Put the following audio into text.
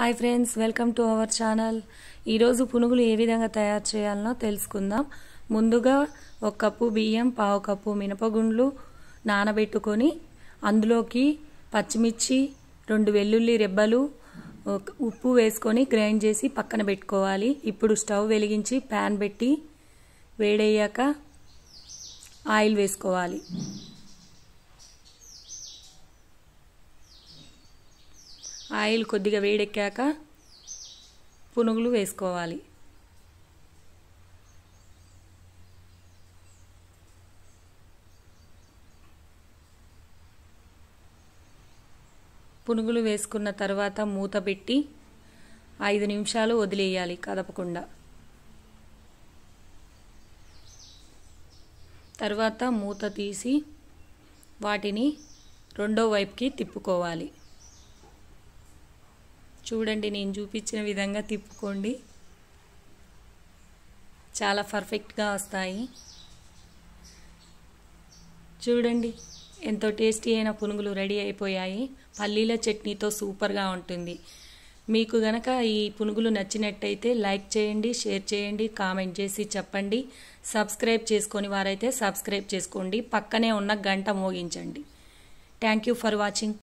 hi friends welcome to our channel ఈరోజు పునుగులు ఏ విధంగా తయారు చేయాలనో తెలుసుకుందాం ముందుగా ఒక కప్పు బియ్యం పావు కప్పు మినపగుండ్లు నానబెట్టుకొని అందులోకి పచ్చిమిర్చి రెండు వెల్లుల్లి రెబ్బలు ఉప్పు వేసుకొని గ్రైండ్ చేసి పక్కన పెట్టుకోవాలి ఇప్పుడు స్టవ్ వెలిగించి ప్యాన్ పెట్టి వేడయ్యాక ఆయిల్ వేసుకోవాలి ఆయిల్ కొద్దిగా వేడెక్కాక పునుగులు వేసుకోవాలి పునుగులు వేసుకున్న తర్వాత మూత పెట్టి ఐదు నిమిషాలు వదిలేయాలి కదపకుండా తర్వాత మూత తీసి వాటిని రెండో వైపుకి తిప్పుకోవాలి చూడండి నేను చూపించిన విధంగా తిప్పుకోండి చాలా పర్ఫెక్ట్గా వస్తాయి చూడండి ఎంతో టేస్టీ అయిన పునుగులు రెడీ అయిపోయాయి పల్లీల చట్నీతో సూపర్గా ఉంటుంది మీకు గనక ఈ పునుగులు నచ్చినట్టయితే లైక్ చేయండి షేర్ చేయండి కామెంట్ చేసి చెప్పండి సబ్స్క్రైబ్ చేసుకొని వారైతే సబ్స్క్రైబ్ చేసుకోండి పక్కనే ఉన్న గంట మోగించండి థ్యాంక్ యూ ఫర్ వాచింగ్